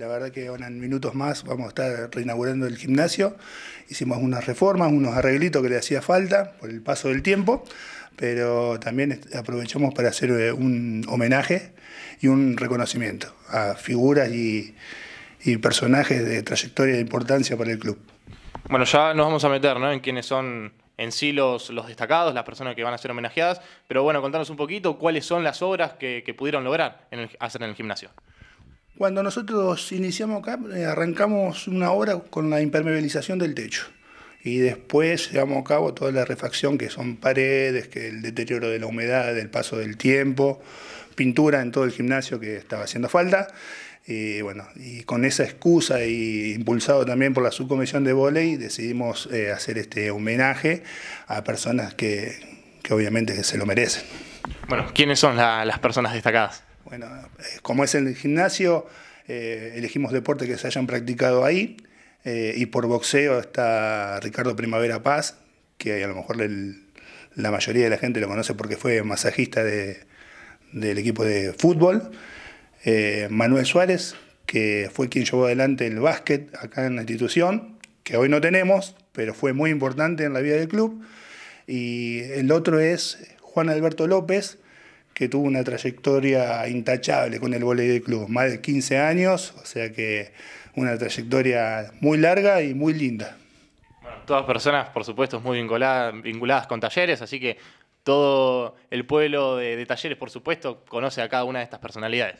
la verdad que en minutos más vamos a estar reinaugurando el gimnasio. Hicimos unas reformas, unos arreglitos que le hacía falta por el paso del tiempo, pero también aprovechamos para hacer eh, un homenaje y un reconocimiento a figuras y, personajes de trayectoria de importancia para el club. Bueno, ya nos vamos a meter en quiénes son en sí los, destacados, las personas que van a ser homenajeadas, pero bueno, contanos un poquito cuáles son las obras que, pudieron lograr hacer en el gimnasio. Cuando nosotros iniciamos acá, eh, arrancamos una hora con la impermeabilización del techo y después llevamos a cabo toda la refacción que son paredes, que el deterioro de la humedad, el paso del tiempo, pintura en todo el gimnasio que estaba haciendo falta. Y bueno, y con esa excusa y impulsado también por la subcomisión de volei, decidimos eh, hacer este homenaje a personas que, que, obviamente se lo merecen. Bueno, ¿quiénes son las personas destacadas? Bueno, eh, como es el gimnasio, eh, elegimos deportes que se hayan practicado ahí. Eh, y por boxeo está Ricardo Primavera Paz, que a lo mejor la mayoría de la gente lo conoce porque fue masajista del equipo de fútbol. Manuel Suárez, que fue quien llevó adelante el básquet acá en la institución, que hoy no tenemos, pero fue muy importante en la vida del club. Y el otro es Juan Alberto López, que tuvo una trayectoria intachable con el voleibol club, más de 15 años, o sea que una trayectoria muy larga y muy linda. todas personas, por supuesto, muy vinculadas, vinculadas con talleres, así que todo el pueblo de talleres, por supuesto, conoce a cada una de estas personalidades.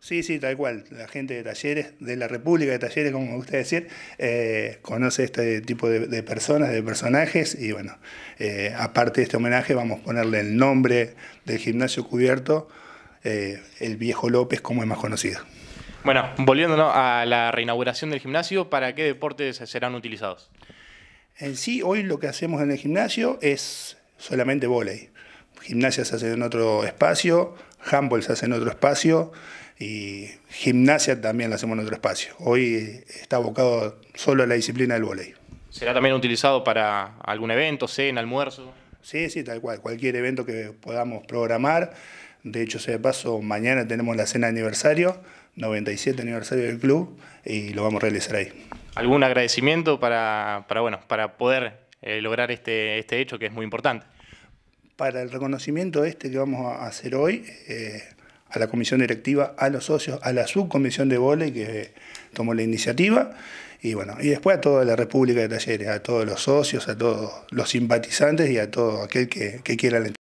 Sí, sí, tal cual. La gente de talleres, de la República de Talleres, como me gusta decir, eh, conoce este tipo de, personas, de personajes. Y bueno, eh, aparte de este homenaje, vamos a ponerle el nombre del gimnasio cubierto, eh, el viejo López, como es más conocido. Bueno, volviéndonos a la reinauguración del gimnasio, ¿para qué deportes serán utilizados? En sí, hoy lo que hacemos en el gimnasio es solamente vóley. Gimnasia se hace en otro espacio, handball se hace en otro espacio y gimnasia también la hacemos en otro espacio. Hoy está abocado solo a la disciplina del voleibol. ¿Será también utilizado para algún evento, cena, almuerzo? Sí, sí, tal cual. Cualquier evento que podamos programar. De hecho, se de paso, mañana tenemos la cena de aniversario, 97 aniversario del club, y lo vamos a realizar ahí. ¿Algún agradecimiento para, para bueno, para poder eh, lograr este, este hecho que es muy importante? Para el reconocimiento este que vamos a hacer hoy, eh, a la comisión directiva, a los socios, a la subcomisión de volei que tomó la iniciativa y bueno, y después a toda la República de Talleres, a todos los socios, a todos los simpatizantes y a todo aquel que, que quiera la